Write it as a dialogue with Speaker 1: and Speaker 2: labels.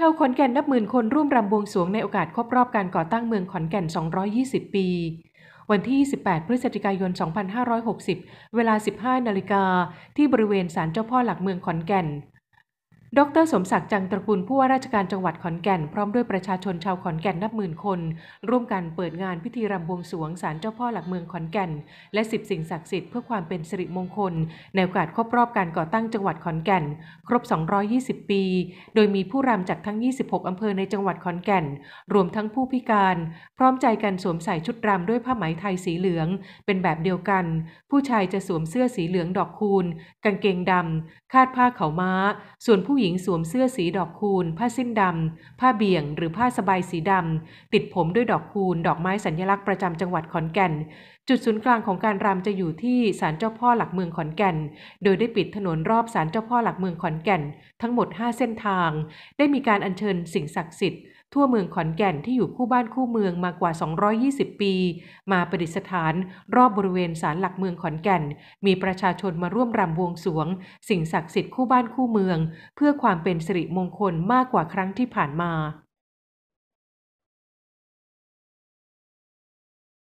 Speaker 1: ชาวขอนแก่นนับหมื่นคนร่วมรำบวงสรวงในโอกาสครบรอบการก่อตั้งเมืองขอนแก่น 220 ปี วันที่ 28 พฤศจิกายน 2560 เวลา 15 นาฬิกา ที่บริเวณศาลเจ้าพ่อหลักเมืองขอนแก่นดรสมศักดิ์จังตระกูลผู้ว่าราชการจังหวัดขอนแก่น พร้อมด้วยประชาชนชาวขอนแก่นนับหมื่นคน ร่วมกันเปิดงานพิธีรำบวงสวงศาลเจ้าพ่อหลักเมืองขอนแก่น และสิบสิ่งศักดิ์สิทธิ์เพื่อความเป็นสิริมงคล ในโอกาสครบรอบการก่อตั้งจังหวัดขอนแก่น ครบ 220 ปี โดยมีผู้รำจากทั้ง 26 อำเภอในจังหวัดขอนแก่น รวมทั้งผู้พิการ พร้อมใจกันสวมใส่ชุดรำด้วยผ้าไหมไทยสีเหลือง เป็นแบบเดียวกัน ผู้ชายจะสวมเสื้อสีเหลืองดอกคูณกางเกงดำคาดผ้าเขาม้า ส่วนผู้หญิงหญิงสวมเสื้อสีดอกคูณ ผ้าสิ้นดำ ผ้าเบี่ยงหรือผ้าสบายสีดำ ติดผมด้วยดอกคูณดอกไม้สัญลักษณ์ประจำจังหวัดขอนแก่น จุดศูนย์กลางของการรำจะอยู่ที่ศาลเจ้าพ่อหลักเมืองขอนแก่น โดยได้ปิดถนนรอบศาลเจ้าพ่อหลักเมืองขอนแก่น ทั้งหมด 5 เส้นทาง ได้มีการอัญเชิญสิ่งศักดิ์สิทธิ์ทั่วเมืองขอนแก่นที่อยู่คู่บ้านคู่เมืองมากว่า 220 ปี มาประดิษฐาน รอบบริเวณศาลหลักเมืองขอนแก่น มีประชาชนมาร่วมรำบวงสวงสิ่งศักดิ์สิทธิ์คู่บ้านคู่เมือง เพื่อความเป็นสิริมงคลมากกว่าครั้งที่ผ่านมา